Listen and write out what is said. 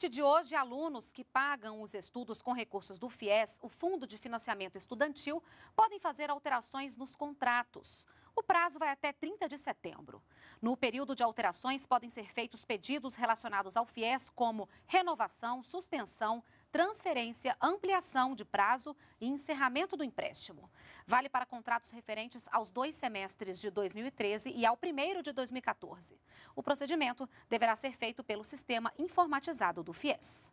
partir de hoje, alunos que pagam os estudos com recursos do FIES, o Fundo de Financiamento Estudantil, podem fazer alterações nos contratos. O prazo vai até 30 de setembro. No período de alterações, podem ser feitos pedidos relacionados ao FIES, como renovação, suspensão, transferência, ampliação de prazo e encerramento do empréstimo. Vale para contratos referentes aos dois semestres de 2013 e ao primeiro de 2014. O procedimento deverá ser feito pelo sistema informatizado do FIES.